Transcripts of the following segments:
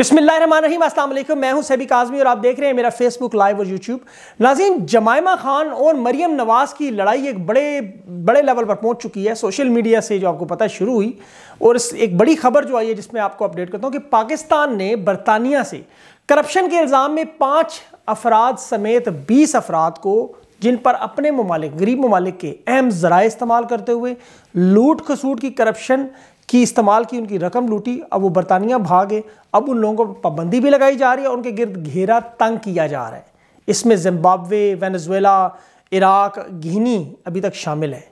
अस्सलाम वालेकुम मैं हूं सैबी काजमी और आप देख रहे हैं मेरा फेसबुक लाइव और यूट्यूब नाजीन जमायमा खान और मरियम नवाज़ की लड़ाई एक बड़े बड़े लेवल पर पहुंच चुकी है सोशल मीडिया से जो आपको पता है शुरू हुई और एक बड़ी खबर जो आई है जिसमें आपको अपडेट करता हूँ कि पाकिस्तान ने बरतानिया से करप्शन के इल्ज़ाम में पाँच अफराद समेत बीस अफराद को जिन पर अपने ममालिक गरीब ममालिक के अहम ज़रा इस्तेमाल करते हुए लूट खसूट की करप्शन की इस्तेमाल की उनकी रकम लूटी अब वो बरतानिया भागे अब उन लोगों पर पाबंदी भी लगाई जा रही है उनके गिरद घेरा तंग किया जा रहा है इसमें जिम्बाब्वे वेनेजुएला इराक गिनी अभी तक शामिल है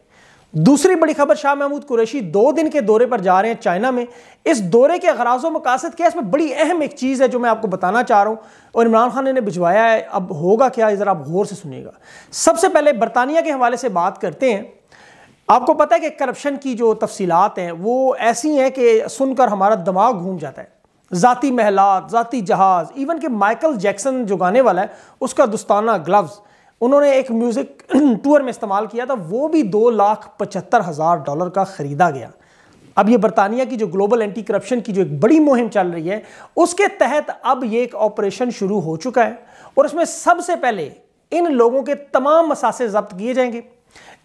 दूसरी बड़ी खबर शाह महमूद कुरैशी दो दिन के दौरे पर जा रहे हैं चाइना में इस दौरे के अगराजों मकासद क्या इसमें बड़ी अहम एक चीज़ है जो मैं आपको बताना चाह रहा हूँ और इमरान खान ने भिजवाया है अब होगा क्या ज़रा आप गौर से सुनिएगा सबसे पहले बरतानिया के हवाले से बात करते हैं आपको पता है कि करप्शन की जो तफसीलात हैं वो ऐसी हैं कि सुनकर हमारा दिमाग घूम जाता है ज़ाती महलात ज़ाती जहाज़ इवन के माइकल जैक्सन जो गाने वाला है उसका दुस्ताना ग्लव्स उन्होंने एक म्यूज़िक टूर में इस्तेमाल किया था वो भी दो लाख पचहत्तर हज़ार डॉलर का ख़रीदा गया अब ये बरतानिया की जो ग्लोबल एंटी करप्शन की जो एक बड़ी मुहिम चल रही है उसके तहत अब ये एक ऑपरेशन शुरू हो चुका है और इसमें सबसे पहले इन लोगों के तमाम मसासे जब्त किए जाएंगे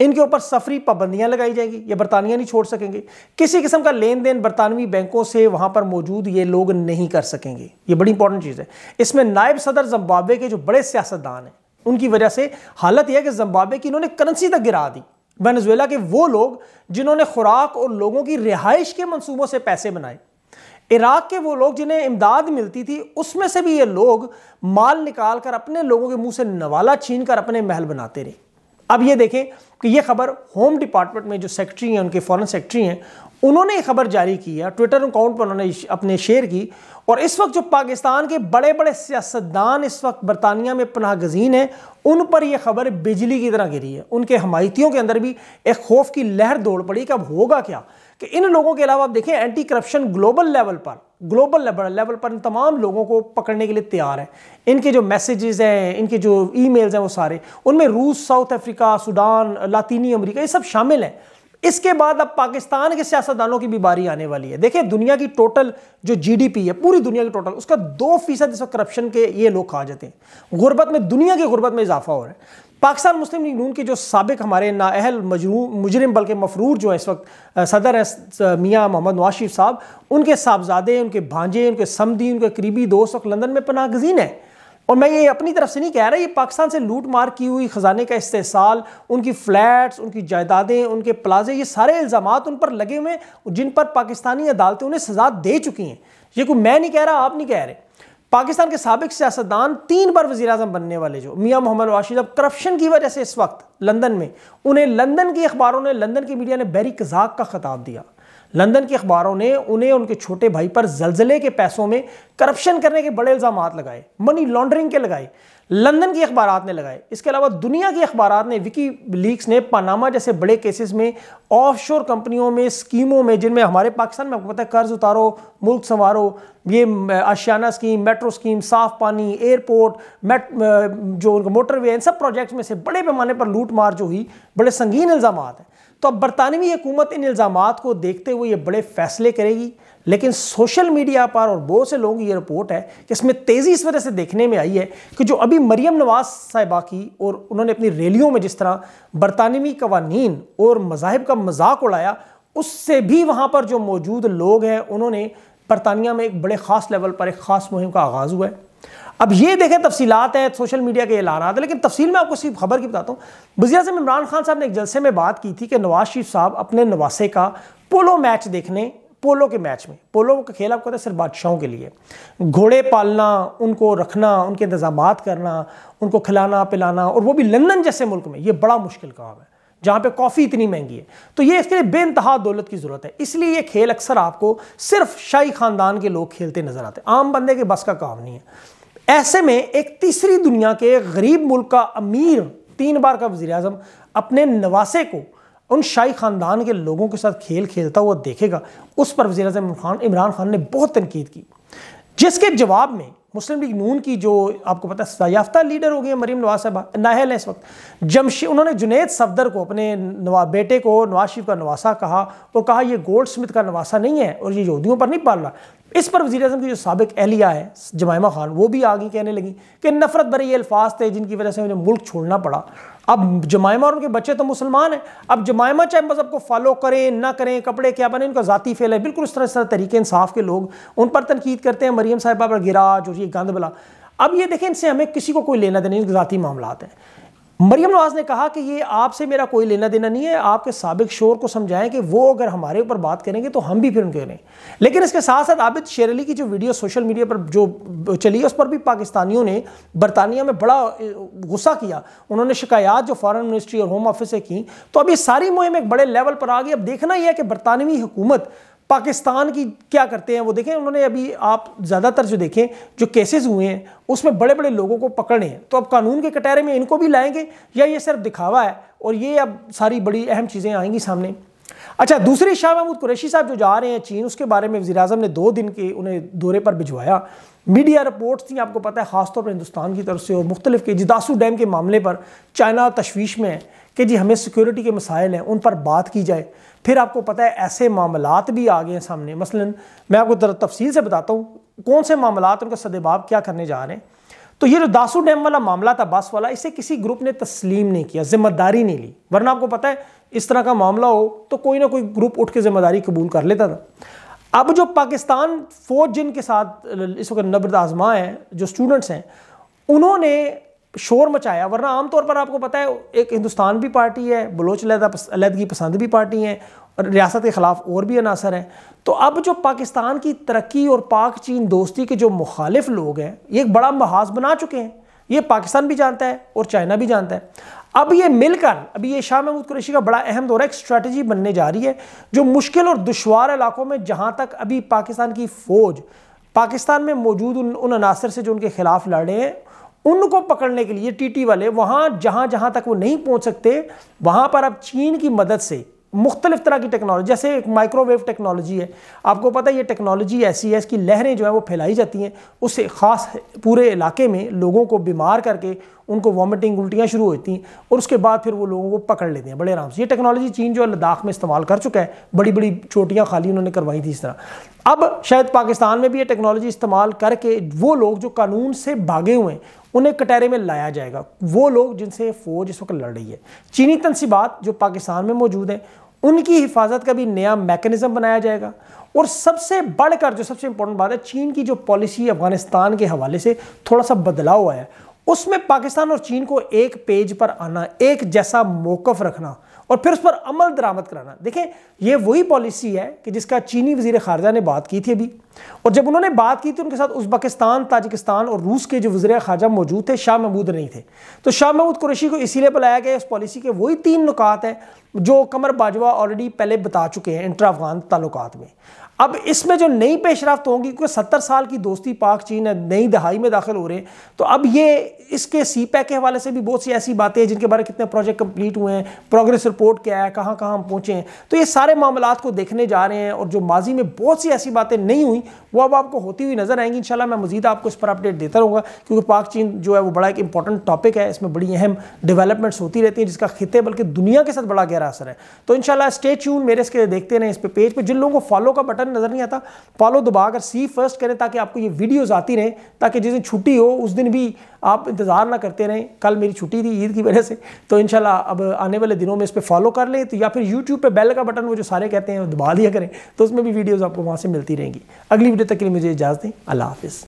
इनके ऊपर सफरी पाबंदियां लगाई जाएंगी ये बरतानिया नहीं छोड़ सकेंगे किसी किस्म का लेन देन बरतानवी बैंकों से वहां पर मौजूद ये लोग नहीं कर सकेंगे ये बड़ी इंपॉर्टेंट चीज़ है इसमें नायब सदर जम्बावे के जो बड़े सियासतदान हैं उनकी वजह से हालत यह है कि जम्बावे की इन्होंने करेंसी तक गिरा दी वेनेजुएला के वो लोग जिन्होंने खुराक और लोगों की रिहाइश के मनसूबों से पैसे बनाए इराक के वो लोग जिन्हें इमदाद मिलती थी उसमें से भी ये लोग माल निकाल कर अपने लोगों के मुंह से नवाला छीन कर अपने महल बनाते रहे अब ये देखें कि ये खबर होम डिपार्टमेंट में जो सेक्रेटरी हैं उनके फॉरेन सेक्रेटरी हैं उन्होंने खबर जारी की है ट्विटर अकाउंट पर उन्होंने अपने शेयर की और इस वक्त जो पाकिस्तान के बड़े बड़े सियासतदान इस वक्त बरतानिया में पनाह गजीन हैं उन पर यह खबर बिजली की तरह गिरी है उनके हमायतियों के अंदर भी एक खौफ की लहर दौड़ पड़ी कि अब होगा क्या कि इन लोगों के अलावा आप देखें एंटी करप्शन ग्लोबल लेवल पर ग्लोबल लेवल लेवल पर इन तमाम लोगों को पकड़ने के लिए तैयार है इनके जो मैसेजेस हैं इनके जो ईमेल्स हैं वो सारे उनमें रूस साउथ अफ्रीका सूडान लातीनी अमेरिका ये सब शामिल हैं इसके बाद अब पाकिस्तान के सियासतदानों की भी बारी आने वाली है देखिए दुनिया की टोटल जो जीडीपी है पूरी दुनिया की टोटल उसका दो फीसद इस वक्त करप्शन के ये लोग खा जाते हैं गुर्बत में दुनिया की गुर्बत में इजाफा हो रहा है पाकिस्तान मुस्लिम लीग नून के जो सबक हमारे नाअहल मुजरम बल्कि मफरूर जो है इस वक्त सदर है मियाँ मोहम्मद नवाशिफ साहब उनके साहबजादे उनके भांजे उनके समदी उनके करीबी दोस्त वक्त लंदन में पनागजीन है और मैं ये अपनी तरफ से नहीं कह रहा ये पाकिस्तान से लूट मार की हुई ख़जाने का इस्तेसाल उनकी फ़्लैट्स उनकी जायदादें उनके प्लाजे ये सारे इल्ज़ाम उन पर लगे हुए जिन पर पाकिस्तानी अदालतें उन्हें सज़ा दे चुकी हैं ये कोई मैं नहीं कह रहा आप नहीं कह रहे पाकिस्तान के सबक सियासतदान तीन बार वजी अजम बनने वाले जो मियाँ मोहम्मद वाशिद अब करप्शन की वजह से इस वक्त लंदन में उन्हें लंदन के अखबारों ने लंदन की मीडिया ने बैरी कजाक का खिताब दिया लंदन के अखबारों ने उन्हें उनके छोटे भाई पर जलजले के पैसों में करप्शन करने के बड़े इल्ज़ाम लगाए मनी लॉन्ड्रिंग के लगाए लंदन के अखबार ने लगाए इसके अलावा दुनिया के अखबार ने विकी लीक्स ने पानामा जैसे बड़े केसेस में ऑफशोर कंपनियों में स्कीमों में जिनमें हमारे पाकिस्तान में आपको पता है कर्ज उतारो मुल्क संवारो ये आशियाना स्कीम मेट्रो स्कीम साफ पानी एयरपोर्ट मेट जो मोटरवे इन सब प्रोजेक्ट्स में से बड़े पैमाने पर लूट मार जो हुई बड़े संगीन इल्ज़ाम हैं तो अब बरतानवी हुकूमत इन इल्ज़ाम को देखते हुए ये बड़े फैसले करेगी लेकिन सोशल मीडिया पर और बहुत से लोगों की ये रिपोर्ट है कि इसमें तेज़ी इस वजह से देखने में आई है कि जो अभी मरीम नवाज साहिबा की और उन्होंने अपनी रैलियों में जिस तरह बरतानवी कवानीन और मजाहब का मजाक उड़ाया उससे भी वहाँ पर जो मौजूद लोग हैं उन्होंने बरतानिया में एक बड़े ख़ास लेवल पर एक ख़ास मुहिम का आगाज़ हुआ है अब ये देखें तफसीलात हैं सोशल मीडिया के एलानात है लेकिन तफसील में आपको सिर्फ खबर की बताता हूँ वजी अजम इमरान खान साहब ने एक जलसे में बात की थी कि नवाज शरीफ साहब अपने नवासे का पोलो मैच देखने पोलो के मैच में पोलो का खेल आपको सिर्फ बादशाहों के लिए घोड़े पालना उनको रखना उनके इंतजाम करना उनको खिलाना पिलाना और वो भी लंदन जैसे मुल्क में ये बड़ा मुश्किल काम है जहाँ पे कॉफ़ी इतनी महंगी है तो ये इसके लिए बेानतहा दौलत की ज़रूरत है इसलिए ये खेल अक्सर आपको सिर्फ शाही ख़ानदान के लोग खेलते नज़र आते हैं आम बंदे के बस का काम नहीं है ऐसे में एक तीसरी दुनिया के गरीब मुल्क का अमीर तीन बार का वजी अजम अपने नवासे को उन शाही ख़ानदान के लोगों के साथ खेल खेलता हुआ देखेगा उस पर वजी अजम खान इमरान खान ने बहुत तनकीद की जिसके जवाब में मुस्लिम लीग नून की जो आपको पता है सजायाफ्ता लीडर हो गई है मरीम नवाज साहब नाहल है इस वक्त जमशी उन्होंने जुनेद सफदर को अपने नवा बेटे को नवाज शरीफ का नवासा कहा और कहा यह गोल्ड स्मिथ का नवासा नहीं है और ये यहूदियों पर नहीं पाल रहा इस पर वजी अजम की जो सबक एहलिया है जमायमा खान वो भी आगे कहने लगी कि नफरत भरे ये अल्फाज थे जिनकी वजह से मुझे मुल्क छोड़ना पड़ा अब जमायमा और उनके बच्चे तो मुसलमान हैं अब जमायमा चाहे मज़हब को फॉलो करें ना करें कपड़े क्या बने उनका ज़ाती फेल है बिल्कुल उस तरह इस तरह तरीके इंसाफ के लोग उन पर तनकीद करते हैं मरीम साहिबा पर गिराज और ये गंद बला अब ये देखें इनसे हमें किसी को कोई लेना देना ज़ाती मामला हैं मरियम नवाज ने कहा कि ये आपसे मेरा कोई लेना देना नहीं है आपके सबक शोर को समझाएं कि वो अगर हमारे ऊपर बात करेंगे तो हम भी फिर उनके करें लेकिन इसके साथ साथ आबिद शेर अली की जो वीडियो सोशल मीडिया पर जो चली है उस पर भी पाकिस्तानियों ने बरतानिया में बड़ा गुस्सा किया उन्होंने शिकायत जो फॉरन मिनिस्ट्री और होम ऑफिस से की तो अब ये सारी मुहिम एक बड़े लेवल पर आ गई अब देखना यह है कि बरतानवी हुकूमत पाकिस्तान की क्या करते हैं वो देखें उन्होंने अभी आप ज़्यादातर जो देखें जो केसेस हुए हैं उसमें बड़े बड़े लोगों को पकड़े हैं तो अब कानून के कटहरे में इनको भी लाएंगे या ये सिर्फ दिखावा है और ये अब सारी बड़ी अहम चीज़ें आएंगी सामने अच्छा दूसरी शाह महमूद कुरैशी साहब जो जा रहे हैं चीन उसके बारे में वजी अजम ने दो दिन के उन्हें दौरे पर भिजवाया मीडिया रिपोर्ट्स थी आपको पता है खासतौर पर हिंदुस्तान की तरफ से और मुख्तलिफ के जिदासू डैम के मामले पर चाइना तशवीश में है कि जी हमें सिक्योरिटी के मसाइल हैं उन पर बात की जाए फिर आपको पता है ऐसे मामला भी आ गए हैं सामने मसलन मैं आपको तफसील से बताता हूँ कौन से मामला उनका सदेबाब क्या करने जा रहे हैं तो ये जो दासू डैम वाला मामला था बस वाला इसे किसी ग्रुप ने तस्लीम नहीं किया जिम्मेदारी नहीं ली वरना आपको पता है इस तरह का मामला हो तो कोई ना कोई ग्रुप उठ के जिम्मेदारी कबूल कर लेता था अब जो पाकिस्तान फौज जिनके साथ इस वक्त नबरद आजमा है जो स्टूडेंट्स हैं उन्होंने शोर मचाया वरना आमतौर पर आपको पता है एक हिंदुस्तान भी पार्टी है बलोच अलहदगी पसंद भी पार्टी है और रियासत के ख़िलाफ़ और भी अनासर हैं तो अब जो पाकिस्तान की तरक्की और पाक चीन दोस्ती के जो मुखालिफ लोग हैं ये एक बड़ा महाज बना चुके हैं ये पाकिस्तान भी जानता है और चाइना भी जानता है अब ये मिलकर अभी ये शाह महमूद कुरैशी का बड़ा अहम दौर एक स्ट्रेटजी बनने जा रही है जो मुश्किल और दुशवार इलाकों में जहाँ तक अभी पाकिस्तान की फ़ौज पाकिस्तान में मौजूद उन उन अनासर से जो उनके खिलाफ लड़े हैं उनको पकड़ने के लिए टीटी वाले वहाँ जहाँ जहाँ तक वो नहीं पहुँच सकते वहाँ पर अब चीन की मदद से मुख्तलिफ तरह की टेक्नोलॉजी जैसे एक माइक्रोवेव टेक्नोलॉजी है आपको पता है ये टेक्नोलॉजी ऐसी है इसकी लहरें जो है वो फैलाई जाती हैं उससे ख़ास पूरे इलाके में लोगों को बीमार करके उनको वॉमिटिंग उल्टियाँ शुरू होती हैं और उसके बाद फिर वो लोगों को पकड़ लेते हैं बड़े आराम से ये टेक्नोलॉजी चीन जो है लद्दाख में इस्तेमाल कर चुका है बड़ी बड़ी चोटियाँ खाली उन्होंने करवाई थी इस तरह अब शायद पाकिस्तान में भी ये टेक्नोलॉजी इस्तेमाल करके वो लोग जो कानून से भागे हुए हैं उन्हें कटहरे में लाया जाएगा वो लोग जिनसे फौज इस वक्त लड़ रही है चीनी तनसीबात जो पाकिस्तान में मौजूद हैं उनकी हिफाजत का भी नया मैकेनिज्म बनाया जाएगा और सबसे बढ़कर जो सबसे इंपॉर्टेंट बात है चीन की जो पॉलिसी अफगानिस्तान के हवाले से थोड़ा सा बदलाव आया है उसमें पाकिस्तान और चीन को एक पेज पर आना एक जैसा मौकफ रखना और फिर उस पर अमल दरामद कराना देखें ये वही पॉलिसी है कि जिसका चीनी वजीर खारजा ने बात की थी अभी और जब उन्होंने बात की थी उनके साथ उज्बकिस्तान ताजिकिस्तान और रूस के जो वजीर खारजा मौजूद थे शाह महमूद नहीं थे तो शाह महमूद कुरेशी को इसीलिए बुलाया गया इस पॉलिसी के वही तीन नुकात हैं जो कमर बाजवा ऑलरेडी पहले बता चुके हैं इंटर अफगान तल्लत में अब इसमें जो नई पेशरफ्त होंगी क्योंकि सत्तर साल की दोस्ती पाक चीन नई दहाई में दाखिल हो रहे हैं तो अब ये इसके सी पैक e के हवाले से भी बहुत सी ऐसी बातें हैं जिनके बारे में कितने प्रोजेक्ट कंप्लीट हुए हैं प्रोग्रेस रिपोर्ट क्या है कहाँ कहाँ हम पहुँचे हैं तो ये सारे मामला को देखने जा रहे हैं और जो माजी में बहुत सी ऐसी बातें नहीं हुई वो अब आपको होती हुई नजर आएंगी इन मैं मजीद आपको इस पर अपडेट देता रहूँगा क्योंकि पाक चीन जो है वो बड़ा एक इंपॉर्टेंट टॉपिक है इसमें बड़ी अहम डेवलपमेंट्स होती रहती हैं जिसका खिते बल्कि दुनिया के साथ बड़ा गहरा असर है तो इन स्टे ट्यून मेरे इसके देखते रहे इस पर पेज पर जिन लोगों को फॉलो का बटन बटन नजर नहीं आता फॉलो दबा अगर सी फर्स्ट करें ताकि आपको ये वीडियोस आती रहें ताकि जिस दिन छुट्टी हो उस दिन भी आप इंतज़ार ना करते रहें कल मेरी छुट्टी थी ईद की वजह से तो इन अब आने वाले दिनों में इस पर फॉलो कर लें तो या फिर यूट्यूब पर बेल का बटन वो जो सारे कहते हैं दबा दिया करें तो उसमें भी वीडियोज़ आपको वहाँ से मिलती रहेंगी अगली वीडियो तक के लिए मुझे इजाज़त दें अल्लाह हाफिज़